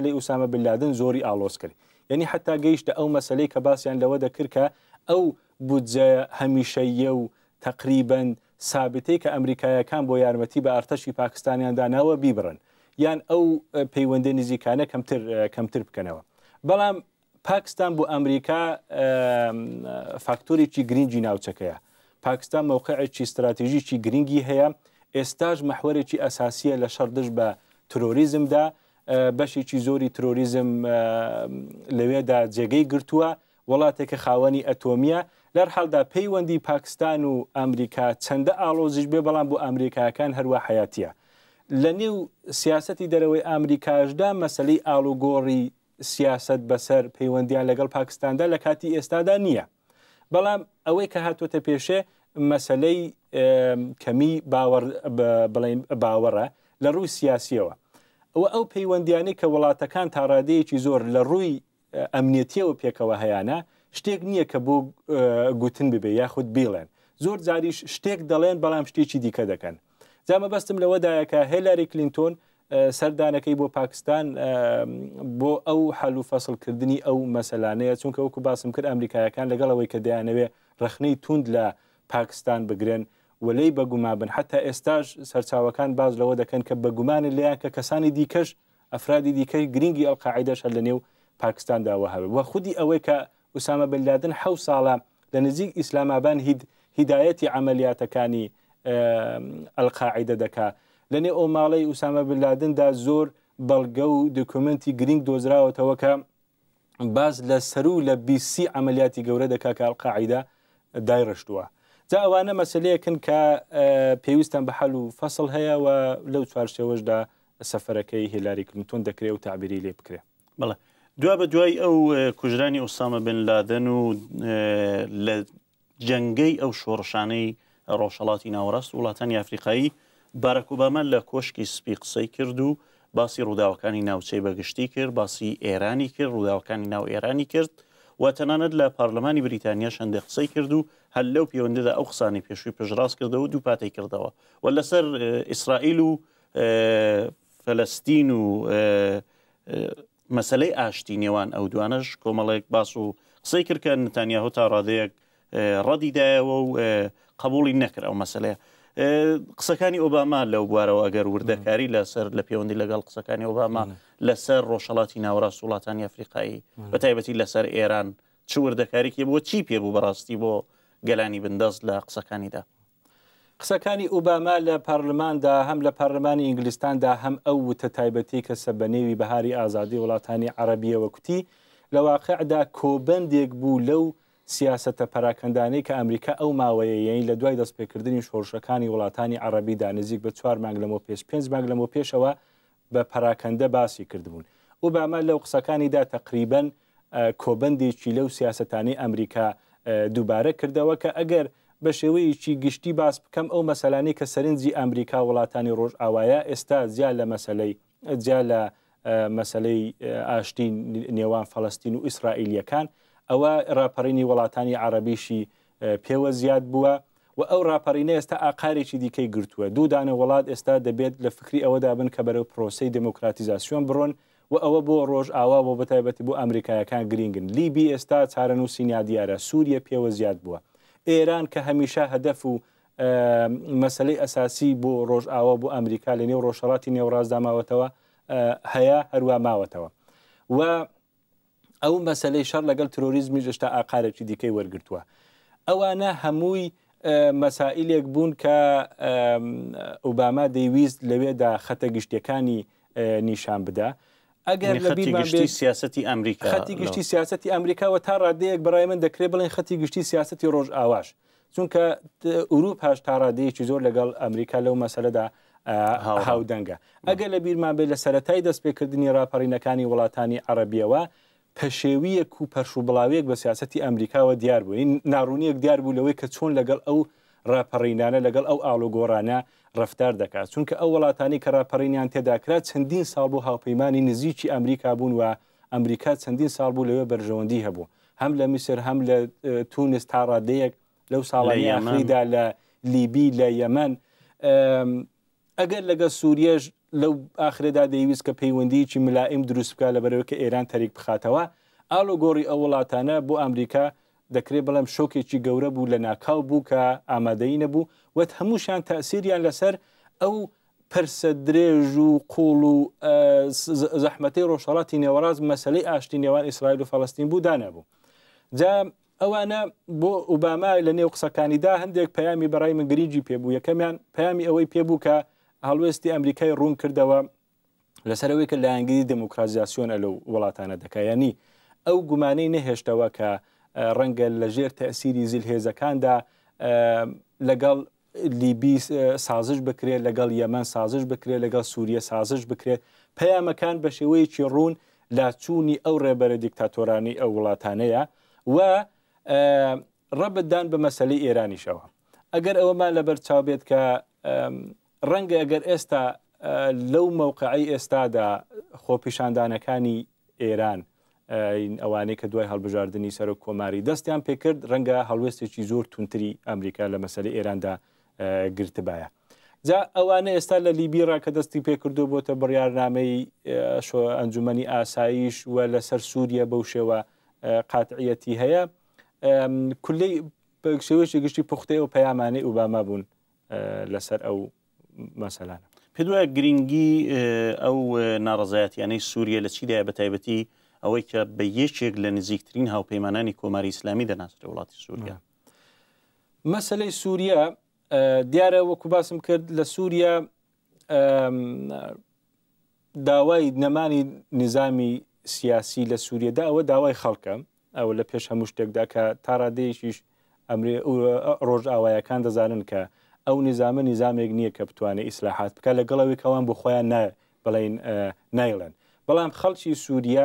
لە ئوسامە بلادن زۆری ئالۆز کرد یعنی حتا گەیشتە ئەو مەسلەی کە باسییان لەوە دەکردکە ئەو بودجە هەمیشەیە و تقریبن سابتەی کە ئەمریکایەکان بۆ یارمەتی بە ئارتەشی پاکستانیان داناوە بیبرن یان ئەو پەیوەندە نزیکانە کەمتر بکەنەوە بەڵام پاکستان بۆ ئەمریکا فاکتۆرێکی گرنگی ناوچەکەیە پاکستان مووقعێکی استراتیژیی گرنگی هەیە ئێستاژ مەحوەرێکی ئەساسیە لە شەردش بە تۆریزمدا بەشێکی زۆری ترۆریزم لەوێدا جێگەی گرتووە وڵاتێکە خاوەنی ئەتۆمیە لەر هەڵدا پەیوەندی پاکستان و ئەمریکا چەندە ئالۆزیش بێ بەڵام بۆ ئەمریکاکان هەروە حیاتیە لە نێو سیاستی دەرەوەی ئەمریکاشدا مەسلەی ئالوگۆڕی سیاست بەسەر پەیوەندیان لەگەڵ پاکستاندا لە کاتی ئێستادا نییە بەڵام ئەوەی کە هاتوۆتە پێشێ مەسلەی کەمی باوەڕە لە ڕووی سیاسیەوە ئەوە ئەو پەیوەندیانی کە وڵاتەکان تاڕادەیەکی زۆر لە ڕووی ئەمنیەتیەوە پێکەوە هەیەە شتێک نییە کە بۆ گوتن ببێ یاخود بیڵێن زۆر جاریش شتێک دەڵێن بەڵام شتێکی دیکە دەکەن جامە بەستم لەوەدایەکە هێلاری کلینتۆن سەردانەکەی بۆ پاکستان بۆ ئەو حل و فەسلکردنی ئەو مەسەلانەیە چونکە وەکو باسم کرد ئەمریکایەکان لەگەڵەوەی کە دەیانەوێ رەخنەی توند لە پاکستان بگرن وەلەی بەگومابن حتا ئێستاش سەرچاوەکان باز لەوە دەکەن کە بەگومانە لیان کە کەسانی دیکەش ئەفرادی دیکەی گرنگی ئەو قاعدەش هەر لە نێو پاکستانداوە هەبێ وە خودی ئەوەی کە وسامە بلادن حە ساڵە لە نزیک ئیسلامابان هید هیدایەتی ئەعملیاتەکانی ئەلقاعدە دەکا لەنێ ئەو ماڵی وسامە بلادندا زۆر بەڵگە و دکومنتی گرنگ دۆزراوەتەوە کە باز لە سەر و لە بیسی ئەعملیاتی گەورە دەکا کە ئەلقاعدە دایڕشتووە. جا ئەوانە مەسلەیەکن کە پێویستان بە حەل و فەسڵ هەیە و لەو چوارشێوەشدا سەفەرەکەی هێلاری کلتون دەکرێ و تعبیری لێ بکرێ بڵە دوا بە دوای ئەو کوژرانی ئوسامە بن لادەن و لە جەنگەی ئەو شۆڕشانەی ڕۆژەڵاتی ناوەڕاست وڵاتانی ئافریقایی بارەکوبامە لە کۆشکی سپی قسەی کرد و باسی ڕووداوەکانی ناوچەی بەگشتی کرد باسی ئێرانی کرد ڕووداوەکانی ناو ئێرانی کرد و تەنانەت لە پارلمانی بریتانیا شەندێک قسەی کرد و هەل لەو پەیوەندەدا ئەو قسانی پێشووی پژڕاست کردەوە دوو پاتی کردەوە و لەسەر ئیسرائیل و فەلستین و مەسلەی ئاشتی نێوان ئەو دوانەش کۆمەڵێک باس و قسەی کردکە نتانیاهۆ تا ڕادەیەک ڕەدیدایەوە و قبولی نەکرد ئەو مەسلەیە قسەکانی ئۆباما لەو بوارەوە ئەگەر وردەکاری لەسەر لە پەیوەندی لەگەڵ قسەکانی ئۆباما لەسەر ڕۆژەڵاتی ناوەڕاست وڵاتانی ئەفریقایی بە تایبەتی لەسەر ئێران چ وردەکارێکی بۆ چی پێبوو بەڕاستی بۆ گەلانی بندەست لە قسەکانیدا. قسەکانی ئوباما لە پەرلماندا هەم لە پەرلمانی ئینگلیستاندا هەم ئەو وتە تایبەتی کە سەبەنێوی بەهاری ئازادی وڵاتانی عەربیەوە کوتی لە واقعدا کۆبندێک بوو لەو سیاستە پەراکەندانەی کە ئەمریکا ئەو ماوەیەی لە دوای دەستپێکردنی شۆڕشەکانی وڵاتانی عربیدا نزیک بە چوار مانگ لەمە پێش پێنج مانگ لەمە پێشەوە بە پەراکەندە باسی کردبوون و بەمە لەو قسەکانیدا تقریبن کۆبندێکی لەو سیاستانی ئەمریکا دووبارە کردەوە کە ئەگەر بە شێوەیەکی گشتی باس بکەم ئەو مەسەلانی کە سەرنجی ئەمریکا وڵاتانی ڕۆژ ئاوایە ئێستا زیاد لە مەسلەی جیا لە مەسلەی ئاشتی نێوان فەڵستین و ئیسرائیلیەکان ئەوە ڕاپەڕینی وڵاتانی عربیشی پێوە زیاد بووە و ئەو ڕاپەڕینە ئێستا ئاقارێکی دیکەی گرتووە دوودانە وڵات ئێستا دەبێت لە فکری ئەوەدا بن کە بەرەو پرۆسی دموکراتیزاسیۆن بڕۆن و ئەوە بۆ ڕۆژ ئاوا بۆ بەتایبەتی بۆ ئەمریکایەکان گرینگن لیبی ئێستا چارەن و سینیا دیارە سووریە پێوە زیاد بووە ئێران کە هەمیشە هەدەف و مەسلەی ئەساسی بۆ ڕۆژ ئاوا بۆ ئەمریکا لە نێو ڕۆژەڵاتی نێوڕازداماوەتەوە هەیە هەروە ماوەتەوە و ئەو مەسلەی شەر لەگەڵ تۆریزمی جشتا ئاقارێکی دیکەی وەرگتووە ئەوانە هەمووی مەسائلێک بوون کە ئۆباما دەیویست لەوێدا خەتە گشتەکانی نیشان بدا. ئەگەر لەبیشتی سیاستی ئەمریکا خەتی گشتی سیاستی ئەمریکاوە تا ڕادەیەک بەڕای من دەکرێت بڵێن خەتی گشتی سیاستی ڕۆژ ئاواش چونکە ئوروپ هاش تا ڕادەیەکی زۆر لەگەڵ ئەمریکا لەو مەسەلەدا هاودەنگە ئەگەر لە بیرمان بێت لە سەتای دەستپێکردنی راپەڕینەکانی وڵاتانی عربیەوە پەشێویەک و پەرشوبڵاوەیەک بە سیاستی ئەمریکاوە دیار بووین ناڕونیەک دیار بوو لەوەی کە چۆن لەگەڵ ئەو راپەڕینانە لەگەڵ ئەو ئالۆگۆرانە ڕفتار دەکات چونکە ئەو وڵاتانی کە راپەڕینیان تێداکرا چەندین ساڵ بۆ هاوپەیمانانی نزییکی ئەمریکا بوون و ئەمریکا چەندین ساڵ بوو لەوێ بەرژەوەندی هەبوو هەم لە میسر هەم لە تونس تاڕادەیەک لەو ساڵی یاخریدا لە لیبی لە یەمەن ئەگەر لەگە سووریەش لەو ئاخرێدا دەیویست کە پەیوەندیکی ملائیم دروست بکە لە بەرەوە کە ئێران تەریک بخاتەوە ئالۆگۆری ئەو وڵاتانە بۆ ئەمریکا دەکرێت بەڵام شۆکێکی گەورە بوو لە ناکاو بوو کە ئامادەی نەبوو وەت هەمووشان تاسیریان لەسەر ئەو پرسە درێژ و قوڵ و زەحمەتی ڕۆژهڵاتی نێوەڕاز مەسلەی ئاشتی نێوان ئیسرائیل و فەڵستین بوو دانەبوو جا ئەوانە بۆ ئوباما لە نێو قسەکانیدا هەندێک پەیامی بەڕای من گریجی پێبوو یەکەمیان پامی ئەوەی پێبوو کە هەڵوێستی ئەمریکای ڕوون کردەوە لەسەرەوەی کە لایەنگری دموکرازیاسیۆنە لەو وڵاتانە دەکایانی ئەو گومانەی نەهێشتەوە کە ڕەنگە لە ژێر تەسیری زیلهێزەکاندا لەگەڵ لیبی سازش بکرێت لەگەڵ یەمەن سازش بکرێت لەگەڵ سووریە سازش بکرێت پەیامەکان بە شێوەیەکی ڕوون لاچوونی ئەو ڕێبەرە دیکتاتۆرانی ئەو وڵاتانەیە و ڕەبدان بە مەسلەی ئێرانیشەوە ئەگەر ئەوەمان لەبەر چاوبێت کە ڕەنگە ئەگەر ئێستا لەو مەوقعی ئێستادا خۆپیشاندانەکانی ئێران ئەوانەی کە دوای هەڵبژاردننی سەر و کۆماری دەستیان پێکرد ڕەنگە هەڵوێستێکی زۆر تونتری ئەمریکا لە مەسەری ئێراندا گرتبایە. جا ئەوانە ئێستا لە لیبیرا کە دەستی پێکردو بۆتە بڕیارنامەی ئەنجومی ئاساییش و لەسەر سووریە بەو شێوە قاتعەتی هەیە کولی شێوەشی گشتی پوختەی و پەیامانەی ئوباما بوون لەسەر ئەو مەسەلانە پێ دوایە گرنگی ئەو ناڕزایەتیانەی سووریە لە چیدایە بە تایبەتی ئەوەی کە بە یەکێک لە نزیکترین هاوپەیمانانی کۆماری ئسلامی دەناسرێت وڵاتی سووریا مەسلەی سووریا دیارە وەکو باسم کرد لە سووریا داوای نەمانی نظامی سیاسی لە سووریەدا ئەوە داوای خەڵکە ئەوە لە پێش هەموو شتێکدا کە تا ڕادێکیش ئەمری ڕۆژ ئاوایەکان دەزانن کە ئەو نظامە نظامێک نییە کە بتوانێت ئیسلاحات بکە لەگەڵەوەی کەوان بۆ خۆیان بڵین نایڵەن بەڵام خەڵکی سوودیا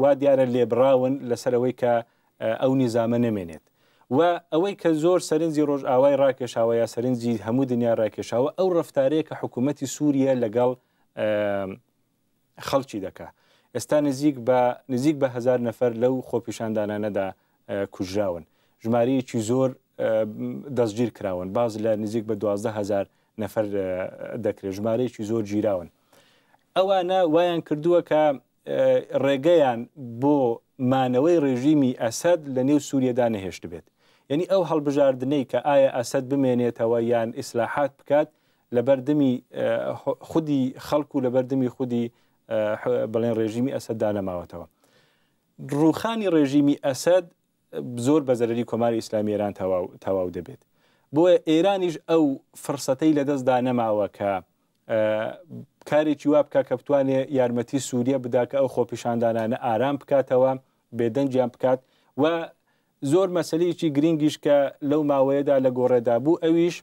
وا دیارە لێبراون لەسەرەوەی کە ئەو نظامە نمێنێت و ئەوەی کە زۆر سەرنجی ڕۆژ ئاوای ڕاکێشاوە یا سەرنجی هەموو دنیا ڕاکێشاوە ئەو ڕفتارەیە کە حکوومەتتی سووریە لەگەڵ خەڵکی دەکا ئێستا نزیک بە نزیک بە هزار نەفەر لەو خۆپیشاندانانەدا کوژراون ژمارەیەکی زۆر دەستگیر کراون باز لە نزیک بە 12هزار نەفەر دەکرێت ژمارەیەکی زۆر گیراون ئەوانە وایان کردووە کە ڕێگەیان بۆ مانەوەی ڕێژیمی ئەسەد لە نێو سووریەدا نەهێشت بێت یعنی ئەو هەڵبژاردنەی کە ئایا ئەسەد بمێنێتەوە یان ئیسلاحات بکات لە بەردەمی خودی خەڵکو لە بەردەمی خودی بڵێن ڕێژیمی ئەسەددا نەماوەتەوە ڕوخانی ڕێژیمی ئەسەد زۆر بەزەرری کۆماری ئیسلامی ئێران تەواو دەبێت بۆیە ئێرانیش ئەو فرسەتەی لەدەستدا نەماوە کە کارێکی وا بکە کە بتوانێت یارمەتی سووریە بداکە ئەو خۆپیشاندانانە ئارام بکاتەوە بێدەنجیان بکات و زۆر مەسلەیەکی گرنگیش کە لەو ماوەیەدا لە گۆڕێدا بوو ئەویش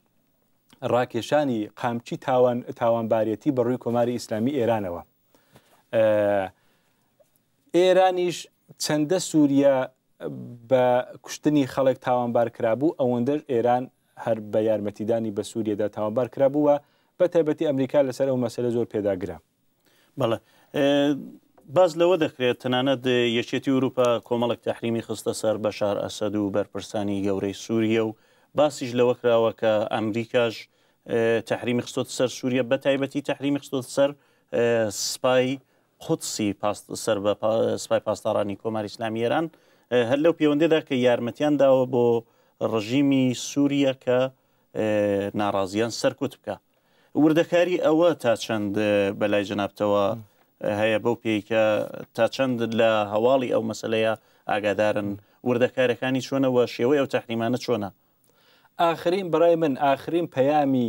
ڕاکێشانی قامچی تاوان تاوانبارەتی بەڕووی کۆماری ئیسلامی ئێرانەوە ئێرانیش چەندە سووریا بە کوشتنی خەڵک تاوانبار کرابوو ئەوەندەش ئێران هەر بە یارمەتیدانی بە سووریەدا تاوانبار کرابووە بە تایبەتی ئەمریکا لەسەر ئەو مەسلە زۆر پێداگرا بەڵە باز لەوە دەکرێت تەنانەت یەکێتی وروپا کۆمەڵک تحریمی خستە سەر بە شار ئەسەد و بەرپرسانی گەورەی سووریە و باسیش لەوە کراوە کە ئەمریکاش تحریمی خستۆت سەر سووریە بە تایبەتی تحریمی خستۆت سەر سپای قوتسی سەر بە سپای پاسدارانی کۆماری ئسلامی ئێران هەر لەو پەیوەندێدا کە یارمەتیان داوە بۆ ڕژیمی سووریە کە ناڕازیان سەرکوت بکە وردەکاری ئەوە تا چەند بەلای جنابتەوە هەیە بەو پێیکە تا چەند لە هەواڵی ئەو مەسلەیە ئاگادارن وردەکارەکانی چۆنەوە شێوەی ئەو تەحریمانە چۆنە ئاخرین بەڕای من ئاخرین پەیامی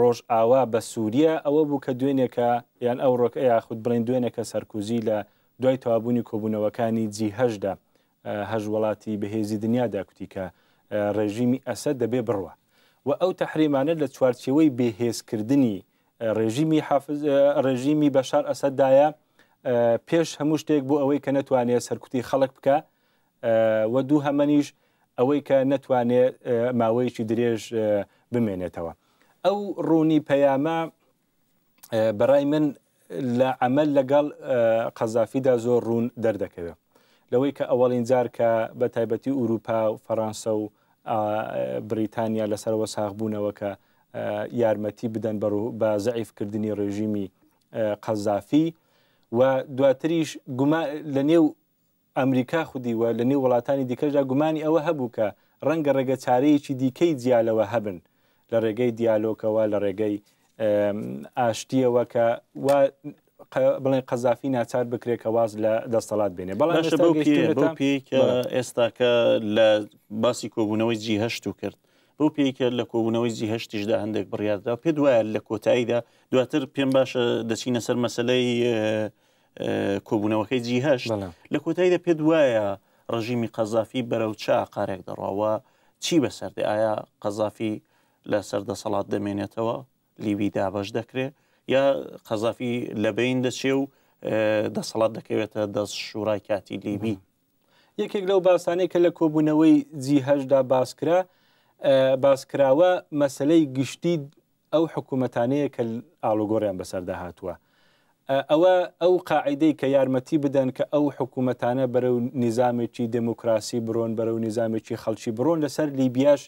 ڕۆژ ئاوا بە سووریە ئەوە بوو کە دوێنێکە یان ئەو ڕۆکە یاخود بڵین دوێنێکە سەرکوزی لە دوای تەوابوونی کۆبوونەوەکانی جیهشدا هەژ وڵاتی بەهێزی دنیادا کوتیکە ڕێژیمی ئەسە دەبێ بڕوە و ئەو تەحریمانە لە چوارچەوەی بێهێزکردنی ڕێژیمی ڕێژیمی بەشار ئەسەدایە پێش هەموو شتێک بۆ ئەوەی کە نەتوانێت سەرکوتی خەڵک بکە وە دوو هەمەنیش ئەوەی کە نەتوانێت ماوەیەکی درێژ بمێنێتەوە ئەو ڕوونی پەیامە بەڕای من لە ئەمەل لەگەڵ قەزافیدا زۆر ڕوون دەردەکەوێت لەوەی کە ئەوەڵین جار کە بە تایبەتی ئوروپا و فەرانسا و بریتانیا لەسەرەوە ساغبوونەوە کە یارمەتی بدەن بە زعیفکردنی ڕێژیمی قەزافی و دواتریش لە نێو ئەمریکا خودیوە لە نێو وڵاتانی دیکەژدا گومانی ئەوە هەبوو کە ڕەنگە ڕێگە چارەیەکی دیکەی جیالەوە هەبن لە ڕێگەی دیالۆکەوە لە ڕێگەی ئاشتیەوە کە بڵێ قەزافی ناچار بکرێکە واز لە دەستەڵات بێنێ بەڵام پێکە ئێستا کە لە باسی کۆبوونەوەی جیهشت و کرد بەو پێیکە لە کۆبوونەوەی جیهشتیشدا هەندێک بڕیاردا پێ دوایە لە کۆتاییدا دواتر پێم باشە دەچینە سەر مەسلەی کۆبوونەوەکەی جیهشت لە کۆتاییدا پێ دوایە ڕژیمی قەزافی بەرەو چا قارێک دەڕاوە چی بەسەردە ئایا قەزافی لە سەردەسەڵات دەمێنێتەوە لیوی دابش دەکرێت یا قەزافی لەبین دەچێ و دەسەڵات دەکەوێتە دەست شوورای کاتی لیبی یەکێک لەو باسانەیە کە لە کۆبوونەوەی جیهشدا باسکرا باسکراوە مەسلەی گشتی ئەو حکوومەتانەیە کە ئالوگۆڕیان بەسەردا هاتووە ئەوە ئەو قاعدەی کە یارمەتی بدەن کە ئەو حکوومەتانە بەرە و نظامێکی دموکراسی برۆن بەرە و نظامێکی خەڵکی برۆن لەسەر لیبیاش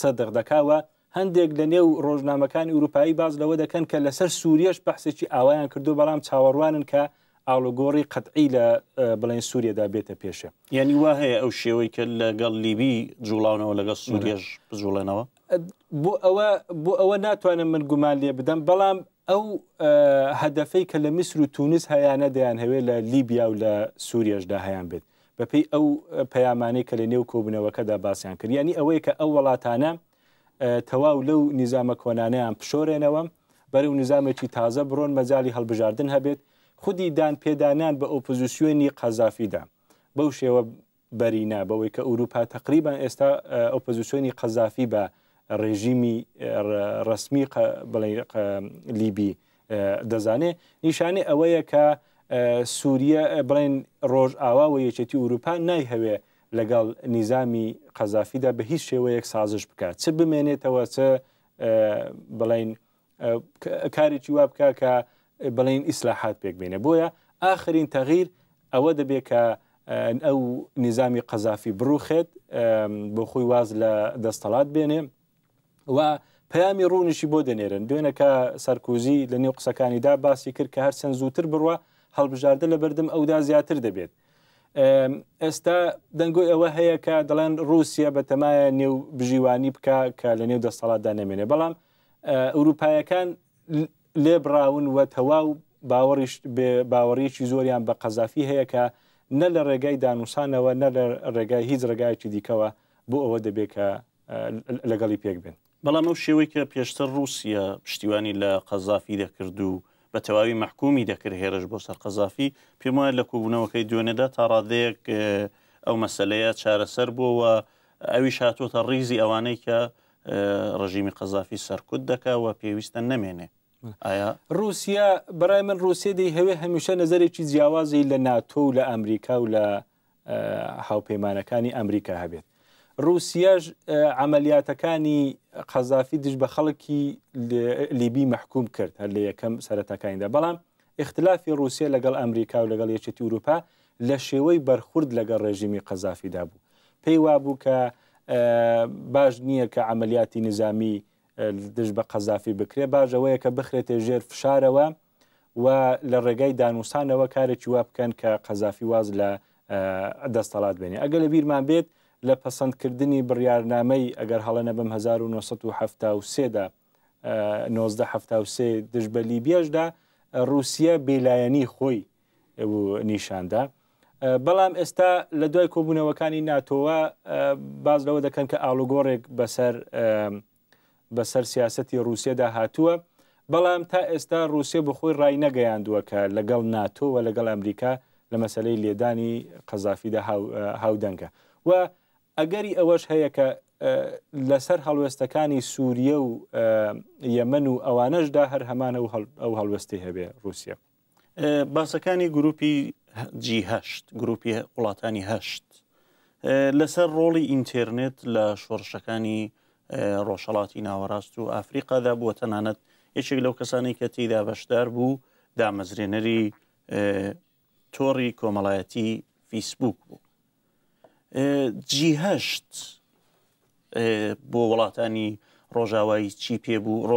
سەدەق دەکاوە هەندێک لە نێو ڕۆژنامەکانی ئوروپایی باز لەوە دەکەن کە لەسەر سووریەش بەحسێکی ئاوایان کردو بەڵام چاوەڕوانن کە ئالۆگۆڕی قەتعی لە بڵێن سووریەدا بێتە پێشە یعنی وا هەیە ئەو شێوەی کە لەگەڵ لیبی جوڵاونەوە لەگەڵ سووریەش بزوڵێنەوە بۆ ئەوە بۆ ئەوە ناتوانم من گومان لێ بدەم بەڵام ئەو هەدەفەی کە لە میسر و تونس هەیەە دەیان هەوێت لە لیبیا و لە سووریەشدا هەیان بێت بەپی ئەو پەیامانەی کە لە نێو کۆبنەوەکەدا باسییان کرد ینی ئەوەیە کە ئەو وڵاتانە تەواو لەو نیزامە کۆنانیان پشۆرێنەوە بەرەو نظامێکی تازە بڕۆن مەجای هەڵبژاردن هەبێت خودی دان پێدانان بە ئۆپۆزیسیۆنی قەزافیدا بەو شێوە بەرینا بەوەی کە ئوروپا تقریبان ئێستا ئۆپۆزیسیۆنی قەزافی بە ڕێژیمی ڕسمی لیبی دەزانێت نیشانێ ئەوەیە کە سووریە بڵێن ڕۆژ ئاوا و یەکێتی ئوروپا نایهەوێ لەگەڵ نیزامی قەزافیدا بە هیچ شێوەیەک سازش بکات چ بمێنێتەوە چ بڵین کارێکی وا بکە کە بڵین ئیسلاحات پێک بینە بۆیە ئاخرین تەغیر ئەوە دەبێت کە ئەو نیزامی قەزافی بروخێت بۆ خۆی واز لە دەستەڵات بێنێ و پەیامی ڕوونشی بۆ دەنێرن دوێنەکە سەرکوزی لە نێو قسەکانیدا باسی کرد کە هەرچەند زووتر بڕوە هەڵبژاردە لە بەردەم ئەودا زیاتر دەبێت ئێستا دەنگۆی ئەوە هەیە کە دەڵێن رووسیا بەتەمایە نێو بژیوانی بکە کە لە نێو دەسەڵاتدا نامێنێ بەڵام ئەوروپایەکان لێ براون وە تەواو باوەڕیکی زۆریان بە قەزافی هەیە کە نە لە ڕێگای دانووسانەوە نە لە ڕێگای هیچ ڕێگایکی دیکەوە بۆ ئەوە دەبێت کە لەگەڵی پێک بن بەڵام ئەو شێوەی کە پێشتر رووسیا پشتیوانی لە قەزافی دەکرد و بە تەواوی محکومی دەکرد هێرش بۆ سەر قەزافی پێم وایە لە کوبوونەوەکەی دوێنێدا تا ڕادەیەک ئەو مەسلەیە چارەسەر بووەوە ئەوی شاتۆتە ڕیزی ئەوانەی کە ڕژیمی قەزافی سەرکوت دەکەوە پێویستە نەمێنێ ئایا رووسیا بەڕای من رووسێدەی هەوێ هەمیشە نظرێکی جیاوازی لە ناتۆ و لە ئەمریکا و لە هاوپەیمانەکانی ئەمریکا هەبێت رووسیاش ئەعملیاتەکانی قەزافی دش بە خەڵکی لیبی محکوم کرد هەر لە یەکەم سەرەتەکانیدا بەڵام اختلافی رووسیا لەگەڵ ئەمریکا و لەگەڵ یەچێتی وروپا لە شێوەی بەرخورد لەگەڵ ڕێژیمی قەزافیدا بوو پێی وابوو کە باش نییە کە ئەعملیاتی نظامی دش بە قەزافی بکرێ باشەوەیە کە بخرێتە ژێر فشارەوە و لە ڕێگای دانووسانەوە کارێکی وا بکەن کە قەزافی واز لە دەستەڵات بێنێ ئەگەر لە بیرمان بێت لە پەسەندکردنی بڕیارنامەی ئەگەر هەڵەنە بم 1970دا 1970 دژ بە لیبیەشدا رووسیا بێلایەنی خۆی نیشاندا. بەڵام ئێستا لە دوای کۆبوونەوەکانی ناتۆوە باز لەوە دەکەن کە ئالوگۆڕێک بەسەر بەسەر سیاستی رووسیەدا هاتووە بەڵام تا ئێستا رووسیا بخۆی ڕای نەگەیاندووە کە لەگەڵ ناتۆوە لەگەڵ ئەمریکا لە مەسلەی لێدانی قەزافیدا هاودەنگە و ئەگەری ئەوەش هەیە کە لەسەر هەڵوێستەکانی سووریە و یەمن و ئەوانەشدا هەر هەمانە ئەو هەڵوێستی هەبێ رووسیا باسەکانی گروپی جیهشت گروپی وڵاتانی هەشت لەسەر ڕۆڵی ئینتررنێت لە شۆڕشەکانی ڕۆژەڵاتی ناوەڕاست و ئافریقادا بووە تەنانەت یەکێک لەو کەسانی کە تێدا بەشدار بوو دامەزرێنەری تۆڕی کۆمەڵایەتی فیسبوک بوو جیهشت بۆ وڵاتانی ڕۆژاوایی چی پێبوو